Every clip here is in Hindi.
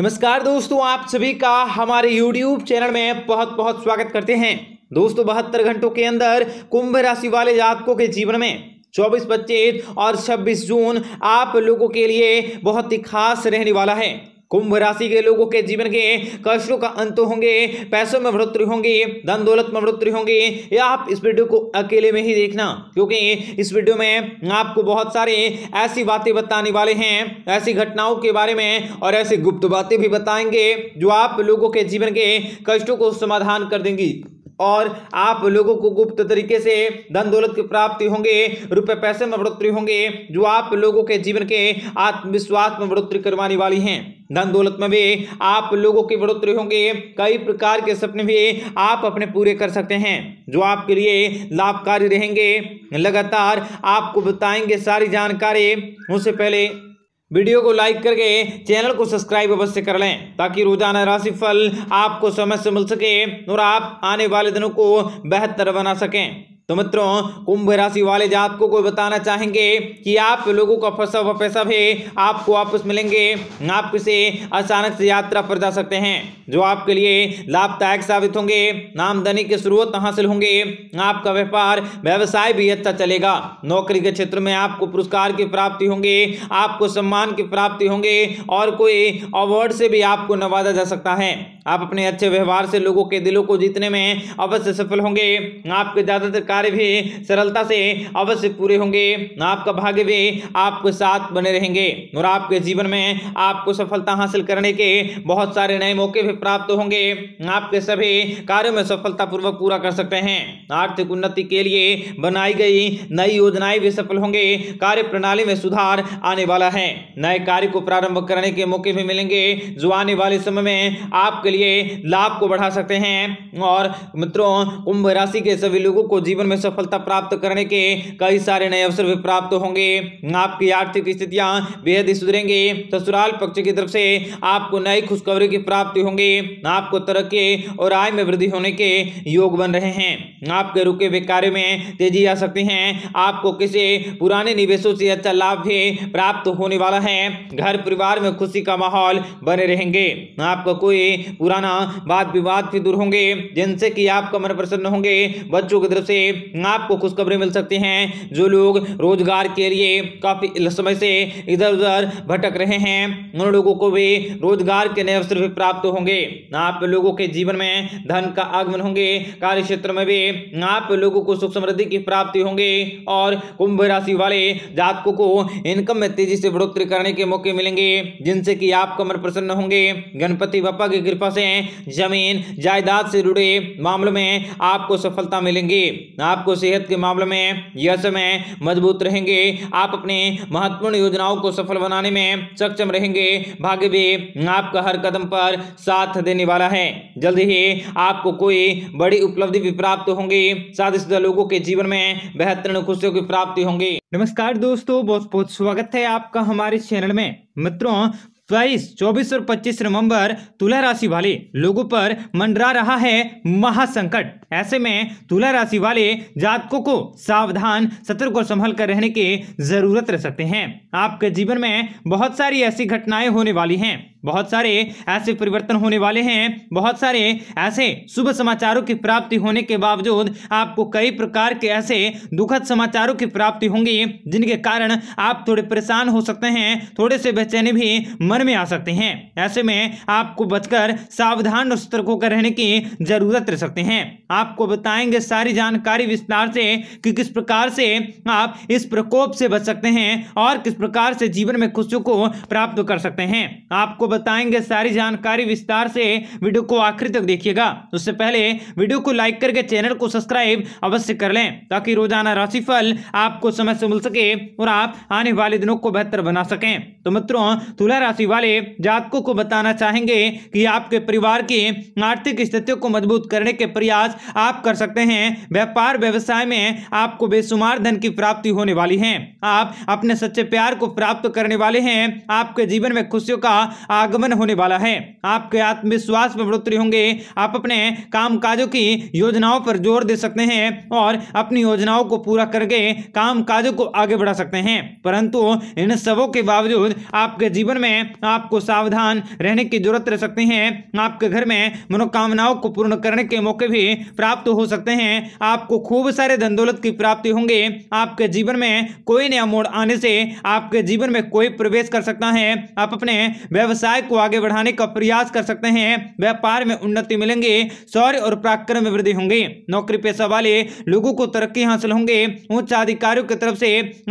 नमस्कार दोस्तों आप सभी का हमारे YouTube चैनल में बहुत बहुत स्वागत करते हैं दोस्तों बहत्तर घंटों के अंदर कुंभ राशि वाले जातकों के जीवन में 24, पच्चीस और 26 जून आप लोगों के लिए बहुत ही खास रहने वाला है कुंभ राशि के लोगों के जीवन के कष्टों का अंत होंगे पैसों में बढ़ोतरी होंगे धन दौलत में बढ़ोतरी होंगे या आप इस वीडियो को अकेले में ही देखना क्योंकि इस वीडियो में आपको बहुत सारे ऐसी बातें बताने वाले हैं ऐसी घटनाओं के बारे में और ऐसी गुप्त बातें भी बताएंगे जो आप लोगों के जीवन के कष्टों को समाधान कर देंगी और आप लोगों को गुप्त तरीके से धन दौलत की प्राप्ति होंगे रुपए पैसे में बढ़ोतरी होंगे जो आप लोगों के जीवन के आत्मविश्वास में बढ़ोतरी करवाने वाली हैं धन दौलत में भी आप लोगों की बढ़ोतरी होंगे कई प्रकार के सपने भी आप अपने पूरे कर सकते हैं जो आपके लिए लाभकारी रहेंगे लगातार आपको बताएंगे सारी जानकारी उससे पहले वीडियो को लाइक करके चैनल को सब्सक्राइब अवश्य कर लें ताकि रोजाना राशि फल आपको समय से मिल सके और आप आने वाले दिनों को बेहतर बना सकें तो मित्रों कुंभ राशि वाले जातकों को बताना चाहेंगे कि आप लोगों का फसा व पैसा भी आपको वापस मिलेंगे आप किसे अचानक से यात्रा पर जा सकते हैं जो आपके लिए लाभदायक साबित होंगे आमदनी के स्रोत हासिल होंगे आपका व्यापार व्यवसाय भी अच्छा चलेगा नौकरी के क्षेत्र में आपको पुरस्कार की प्राप्ति होंगे आपको सम्मान की प्राप्ति होंगे और कोई अवार्ड से भी आपको नवाजा जा सकता है आप अपने अच्छे व्यवहार से लोगों के दिलों को जीतने में अवश्य सफल होंगे आपके ज़्यादातर कार्य भी सरलता से अवश्य पूरे होंगे आपका भाग्य भी आपके साथ बने रहेंगे और आपके जीवन में आपको सफलता हासिल करने के बहुत सारे नए मौके भी प्राप्त होंगे आपके सभी कार्यों में सफलतापूर्वक पूरा कर सकते हैं आर्थिक उन्नति के लिए बनाई गई नई योजनाएं भी सफल होंगे कार्य प्रणाली में सुधार आने वाला है नए कार्य को प्रारंभ करने के मौके भी मिलेंगे जो आने वाले समय में आपके लिए लिए लाभ को बढ़ा सकते हैं और मित्रों कुंभ राशि के सभी लोगों को जीवन में सफलता प्राप्त करने के कई सारे नए अवसर भी प्राप्त होंगे आपकी आर्थिक स्थितियां बेहद ही सुधरेंगे ससुराल पक्ष की तरफ से आपको नई खुशखबरी की प्राप्ति होंगी आपको तरक्की और आय में वृद्धि होने के योग बन रहे हैं आपके रुके हुए कार्य में तेजी आ सकती है आपको किसी पुराने निवेशों से अच्छा लाभ भी प्राप्त होने वाला है घर परिवार में खुशी का माहौल बने रहेंगे आपको कोई पुराना वाद विवाद भी दूर होंगे जिनसे कि आपका मन प्रसन्न होंगे बच्चों की तरफ से आपको खुशखबरी मिल सकती हैं जो लोग रोजगार के लिए काफ़ी समय से इधर उधर भटक रहे हैं उन लोगों को भी रोजगार के नए अवसर भी प्राप्त होंगे आप लोगों के जीवन में धन का आगमन होंगे कार्य क्षेत्र में भी आप लोगों को सुख समृद्धि की प्राप्ति होंगे और कुंभ राशि वाले जातकों को इनकम में तेजी से बढ़ोतरी करने के मौके मिलेंगे जिनसे कि आपका मन प्रसन्न होंगे गणपति बापा की कृपा फंसे हैं जमीन जायदाद से जुड़े मामलों में आपको सफलता मिलेंगी आपको सेहत के मामले में यह समय मजबूत रहेंगे आप अपने महत्वपूर्ण योजनाओं को सफल बनाने में सक्षम रहेंगे भाग्य भी आपका हर कदम पर साथ देने वाला है जल्द ही आपको कोई बड़ी उपलब्धि भी प्राप्त होंगी साजिशदा लोगों के जीवन में बेहतर खुशियों की प्राप्ति होंगी नमस्कार दोस्तों बहुत बहुत स्वागत है आपका हमारे चैनल में मित्रों बाईस चौबीस और पच्चीस नवंबर तुला राशि वाले लोगों पर मंडरा रहा है महासंकट ऐसे में तुला राशि वाले जातकों को सावधान सतर्क और संभल कर रहने की जरूरत रह सकते हैं आपके जीवन में बहुत सारी ऐसी घटनाएं होने वाली हैं बहुत सारे ऐसे परिवर्तन होने वाले हैं बहुत सारे ऐसे शुभ समाचारों की प्राप्ति होने के बावजूद आपको कई प्रकार के ऐसे दुखद समाचारों की प्राप्ति होंगी जिनके कारण आप थोड़े परेशान हो सकते हैं थोड़े से बेचैनी भी मन में आ सकते हैं ऐसे में आपको बचकर सावधान और सतर्क होकर रहने की जरूरत रह सकते हैं आपको बताएंगे सारी जानकारी विस्तार से कि किस प्रकार से आप इस प्रकोप से बच सकते हैं और किस प्रकार से जीवन में खुशियों को प्राप्त कर सकते हैं आपको बताएंगे सारी जानकारी विस्तार से वीडियो को आखिर तक देखिएगा तो उससे पहले वीडियो को लाइक करके चैनल को सब्सक्राइब अवश्य कर लें ताकि रोजाना राशिफल आपको समय से मिल सके और आप आने वाले दिनों को बेहतर बना सकें तो मित्रों तुला राशि वाले जातकों को बताना चाहेंगे कि आपके परिवार की आर्थिक स्थितियों को मजबूत करने के प्रयास आप कर सकते हैं व्यापार व्यवसाय में आपको बेसुमार धन की प्राप्ति होने वाली है आप अपने सच्चे प्यार को प्राप्त करने वाले हैं आपके जीवन में खुशियों का आगमन होने वाला है आपके आत्मविश्वास में बढ़ोतरी होंगे आप अपने काम काजों की योजनाओं पर जोर दे सकते हैं और अपनी योजनाओं को पूरा करके काम काजों को आगे बढ़ा सकते हैं परंतु इन सबों के बावजूद आपके जीवन में आपको सावधान रहने की जरूरत रह सकती है आपके घर में मनोकामनाओं को पूर्ण करने के मौके भी प्राप्त हो सकते हैं आपको खूब सारे धन दौलत की प्राप्ति होंगे आपके जीवन में कोई नया मोड़ आने से आपके जीवन में कोई प्रवेश कर सकता है आप अपने व्यवसाय व्यवसाय को आगे बढ़ाने का प्रयास कर सकते हैं व्यापार में उन्नति मिलेंगे शौर्य और पराक्रम में वृद्धि होंगे नौकरी पेशा वाले लोगों को तरक्की हासिल होंगे उच्च अधिकारियों की तरफ से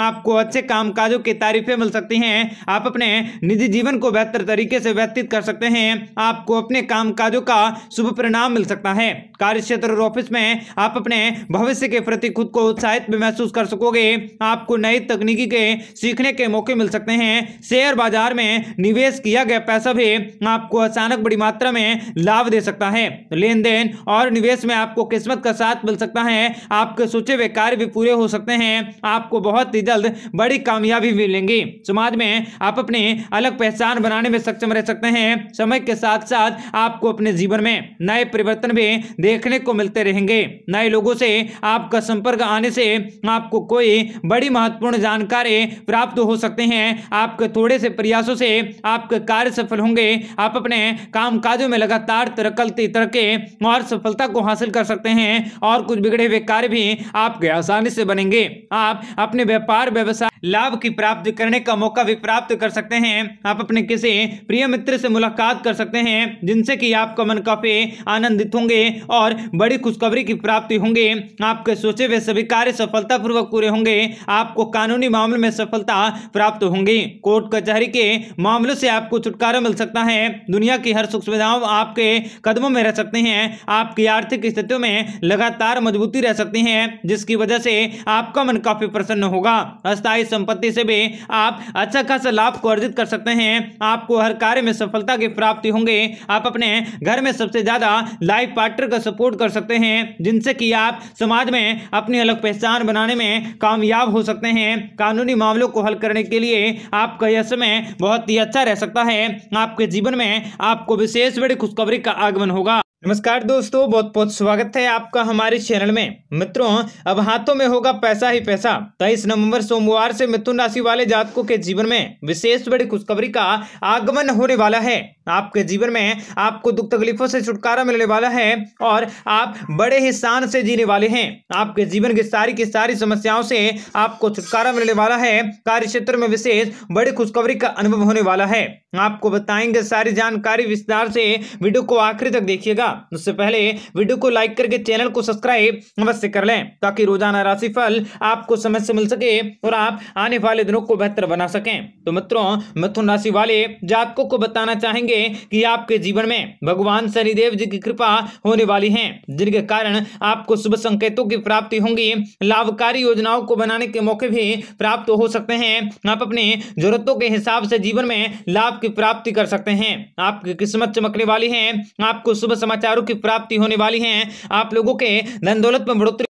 आपको अच्छे कामकाजों की तारीफें मिल सकती हैं आप अपने निजी जीवन को बेहतर तरीके से व्यतीत कर सकते हैं आपको अपने कामकाजों का शुभ परिणाम मिल सकता है कार्य क्षेत्र और ऑफिस में आप अपने भविष्य के प्रति खुद को उत्साहित भी महसूस कर सकोगे आपको नई तकनीकी के सीखने के मौके मिल सकते हैं शेयर बाजार में निवेश किया गया पैसा भी आपको अचानक बड़ी मात्रा में लाभ दे सकता है लेन देन और निवेश में आपको किस्मत का साथ मिल सकता है आपके सोचे हुए कार्य भी पूरे हो सकते हैं आपको बहुत ही जल्द बड़ी कामयाबी मिलेंगी समाज में आप अपने अलग पहचान बनाने में सक्षम रह सकते हैं समय के साथ साथ आपको अपने जीवन में नए परिवर्तन भी देखने को मिलते रहेंगे नए लोगों से आपका संपर्क आने से आपको कोई बड़ी महत्वपूर्ण जानकारी प्राप्त हो सकते हैं आपके थोड़े से प्रयासों से आपके कार्य सफल होंगे आप अपने काम काजों में लगातार तरकलती तरके और सफलता को हासिल कर सकते हैं और कुछ बिगड़े हुए कार्य भी आपके आसानी से बनेंगे आप अपने व्यापार व्यवसाय लाभ की प्राप्ति करने का मौका भी प्राप्त कर सकते हैं आप अपने किसी प्रिय मित्र से मुलाकात कर सकते हैं जिनसे कि आपका मन काफी आनंदित होंगे और बड़ी खुशखबरी की प्राप्ति होंगे आपके सोचे हुए सभी कार्य सफलतापूर्वक पूरे होंगे आपको कानूनी मामले में सफलता प्राप्त होंगी कोर्ट कचहरी के मामलों से आपको छुटकारा मिल सकता है दुनिया की हर सुख सुविधाओं आपके कदमों में रह सकते हैं आपकी आर्थिक स्थितियों में लगातार मजबूती रह सकती है जिसकी वजह से आपका मन काफी प्रसन्न होगा अस्थायी इस संपत्ति से भी आप अच्छा खासा लाभ को अर्जित कर सकते हैं आपको हर कार्य में सफलता की प्राप्ति होंगे आप अपने घर में सबसे ज़्यादा लाइफ पार्टनर का सपोर्ट कर सकते हैं जिनसे कि आप समाज में अपनी अलग पहचान बनाने में कामयाब हो सकते हैं कानूनी मामलों को हल करने के लिए आपका यह समय बहुत ही अच्छा रह सकता है आपके जीवन में आपको विशेष बड़ी खुशखबरी का आगमन होगा नमस्कार दोस्तों बहुत बहुत स्वागत है आपका हमारे चैनल में मित्रों अब हाथों में होगा पैसा ही पैसा तेईस नवंबर सोमवार से मिथुन राशि वाले जातकों के जीवन में विशेष बड़ी खुशखबरी का आगमन होने वाला है आपके जीवन में आपको दुख तकलीफों से छुटकारा मिलने वाला है और आप बड़े ही शान से जीने वाले हैं आपके जीवन की सारी की सारी समस्याओं से आपको छुटकारा मिलने वाला है कार्य क्षेत्र में विशेष बड़ी खुशखबरी का अनुभव होने वाला है आपको बताएंगे सारी जानकारी विस्तार से वीडियो को आखिरी तक देखिएगा रहेगा उससे पहले वीडियो को लाइक करके चैनल को सब्सक्राइब अवश्य कर लें ताकि रोजाना राशि फल आपको समय से मिल सके और आप आने वाले दिनों को बेहतर बना सकें तो मित्रों मिथुन राशि वाले जातकों को बताना चाहेंगे कि आपके जीवन में भगवान शनिदेव जी की कृपा होने वाली है जिनके कारण आपको शुभ संकेतों की प्राप्ति होंगी लाभकारी योजनाओं को बनाने के मौके भी प्राप्त हो सकते हैं आप अपने जरूरतों के हिसाब से जीवन में लाभ की प्राप्ति कर सकते हैं आपकी किस्मत चमकने वाली है आपको शुभ समाचार समाचारों की प्राप्ति होने वाली है आप लोगों के धन दौलत में बढ़ोतरी